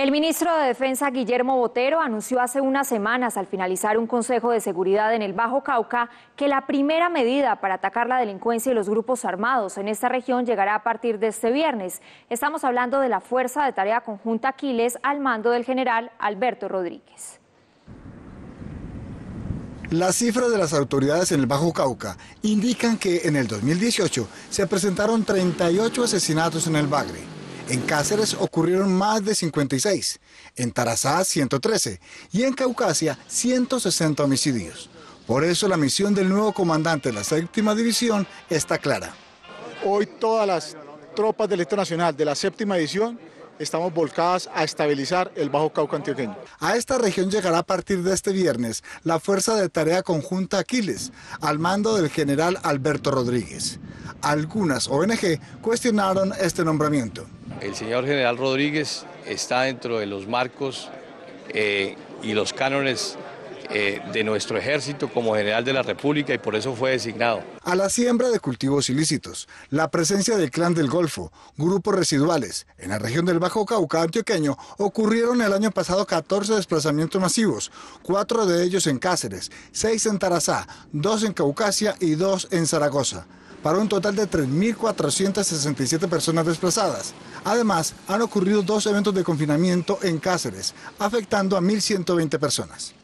El ministro de Defensa Guillermo Botero anunció hace unas semanas al finalizar un Consejo de Seguridad en el Bajo Cauca que la primera medida para atacar la delincuencia y los grupos armados en esta región llegará a partir de este viernes. Estamos hablando de la Fuerza de Tarea Conjunta Aquiles al mando del general Alberto Rodríguez. Las cifras de las autoridades en el Bajo Cauca indican que en el 2018 se presentaron 38 asesinatos en el Bagre en Cáceres ocurrieron más de 56, en Tarazá 113 y en Caucasia 160 homicidios. Por eso la misión del nuevo comandante de la séptima división está clara. Hoy todas las tropas del Estado Nacional de la séptima división estamos volcadas a estabilizar el Bajo Cauca antioqueño. A esta región llegará a partir de este viernes la Fuerza de Tarea Conjunta Aquiles, al mando del general Alberto Rodríguez. Algunas ONG cuestionaron este nombramiento el señor general Rodríguez está dentro de los marcos eh, y los cánones eh, de nuestro ejército como general de la República y por eso fue designado. A la siembra de cultivos ilícitos, la presencia del clan del Golfo, grupos residuales en la región del Bajo Cauca antioqueño ocurrieron el año pasado 14 desplazamientos masivos, cuatro de ellos en Cáceres, seis en Tarazá, dos en Caucasia y dos en Zaragoza, para un total de 3.467 personas desplazadas. Además, han ocurrido dos eventos de confinamiento en Cáceres, afectando a 1.120 personas.